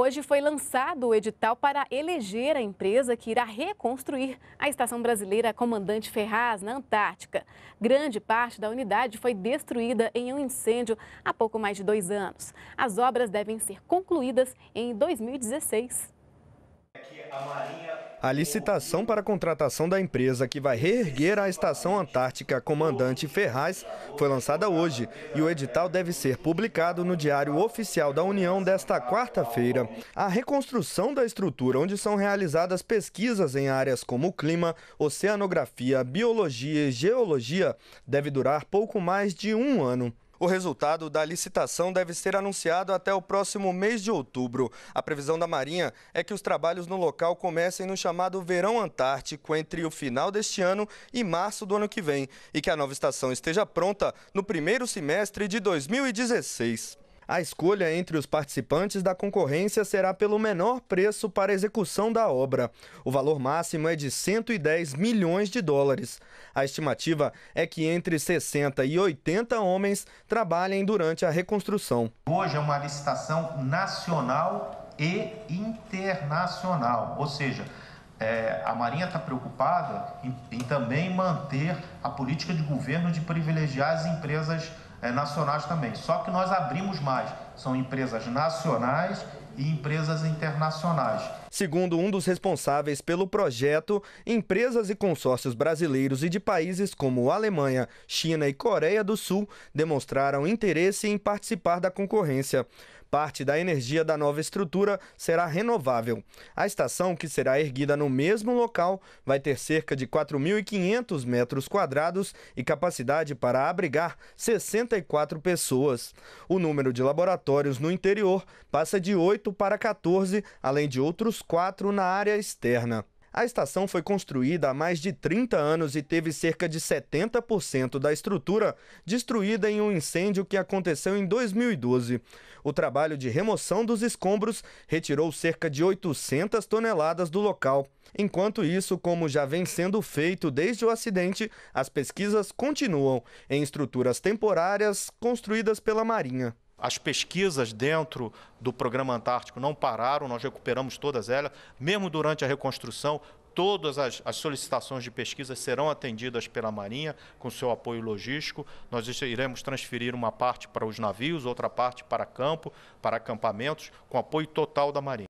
Hoje foi lançado o edital para eleger a empresa que irá reconstruir a Estação Brasileira Comandante Ferraz, na Antártica. Grande parte da unidade foi destruída em um incêndio há pouco mais de dois anos. As obras devem ser concluídas em 2016. Aqui a Marinha a licitação para a contratação da empresa que vai reerguer a Estação Antártica Comandante Ferraz foi lançada hoje e o edital deve ser publicado no Diário Oficial da União desta quarta-feira. A reconstrução da estrutura, onde são realizadas pesquisas em áreas como clima, oceanografia, biologia e geologia, deve durar pouco mais de um ano. O resultado da licitação deve ser anunciado até o próximo mês de outubro. A previsão da Marinha é que os trabalhos no local comecem no chamado Verão Antártico, entre o final deste ano e março do ano que vem, e que a nova estação esteja pronta no primeiro semestre de 2016. A escolha entre os participantes da concorrência será pelo menor preço para execução da obra. O valor máximo é de 110 milhões de dólares. A estimativa é que entre 60 e 80 homens trabalhem durante a reconstrução. Hoje é uma licitação nacional e internacional, ou seja, é, a Marinha está preocupada em, em também manter a política de governo de privilegiar as empresas privadas é, nacionais também. Só que nós abrimos mais, são empresas nacionais e empresas internacionais. Segundo um dos responsáveis pelo projeto, empresas e consórcios brasileiros e de países como Alemanha, China e Coreia do Sul demonstraram interesse em participar da concorrência. Parte da energia da nova estrutura será renovável. A estação, que será erguida no mesmo local, vai ter cerca de 4.500 metros quadrados e capacidade para abrigar 60 54 pessoas. O número de laboratórios no interior passa de 8 para 14, além de outros 4 na área externa. A estação foi construída há mais de 30 anos e teve cerca de 70% da estrutura destruída em um incêndio que aconteceu em 2012. O trabalho de remoção dos escombros retirou cerca de 800 toneladas do local. Enquanto isso, como já vem sendo feito desde o acidente, as pesquisas continuam em estruturas temporárias construídas pela Marinha. As pesquisas dentro do programa Antártico não pararam, nós recuperamos todas elas. Mesmo durante a reconstrução, todas as, as, solicitações de pesquisa serão atendidas pela Marinha, com seu apoio logístico. Nós iremos transferir uma parte para os navios, outra parte para campo, para acampamentos, com apoio total da Marinha.